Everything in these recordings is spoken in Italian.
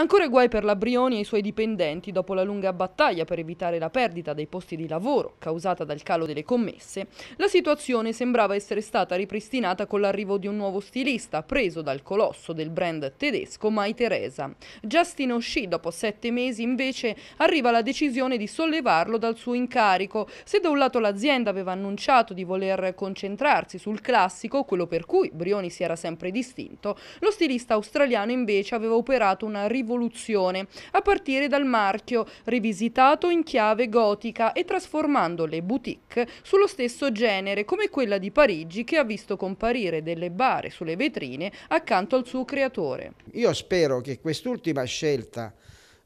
Ancora guai per la Brioni e i suoi dipendenti dopo la lunga battaglia per evitare la perdita dei posti di lavoro causata dal calo delle commesse. La situazione sembrava essere stata ripristinata con l'arrivo di un nuovo stilista preso dal colosso del brand tedesco Mai Teresa. Justin Oshii dopo sette mesi invece arriva la decisione di sollevarlo dal suo incarico. Se da un lato l'azienda aveva annunciato di voler concentrarsi sul classico, quello per cui Brioni si era sempre distinto, lo stilista australiano invece aveva operato una rivoluzione evoluzione, a partire dal marchio, rivisitato in chiave gotica e trasformando le boutique sullo stesso genere, come quella di Parigi che ha visto comparire delle bare sulle vetrine accanto al suo creatore. Io spero che quest'ultima scelta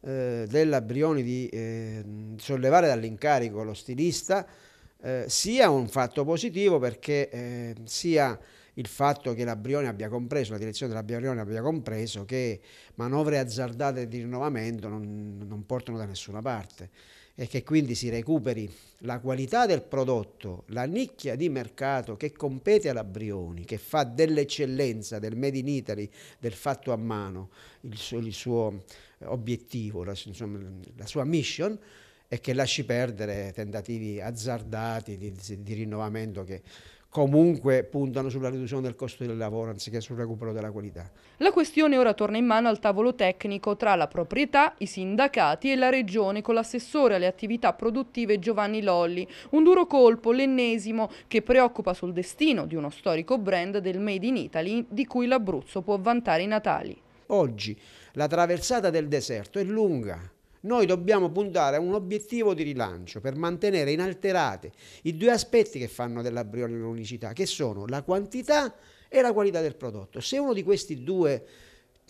eh, della Brioni di eh, sollevare dall'incarico lo stilista eh, sia un fatto positivo perché eh, sia il fatto che la Brione abbia compreso, la direzione della Brioni abbia compreso che manovre azzardate di rinnovamento non, non portano da nessuna parte e che quindi si recuperi la qualità del prodotto, la nicchia di mercato che compete alla Brioni, che fa dell'eccellenza, del Made in Italy, del fatto a mano, il suo, il suo obiettivo, la, insomma, la, sua mission, e che lasci perdere tentativi azzardati di, di rinnovamento che comunque puntano sulla riduzione del costo del lavoro anziché sul recupero della qualità. La questione ora torna in mano al tavolo tecnico tra la proprietà, i sindacati e la regione con l'assessore alle attività produttive Giovanni Lolli. Un duro colpo, l'ennesimo, che preoccupa sul destino di uno storico brand del Made in Italy di cui l'Abruzzo può vantare i natali. Oggi la traversata del deserto è lunga, noi dobbiamo puntare a un obiettivo di rilancio per mantenere inalterate i due aspetti che fanno della Brioni l'unicità, che sono la quantità e la qualità del prodotto. Se uno di questi due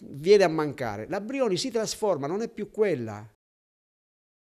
viene a mancare, la Brioni si trasforma, non è più quella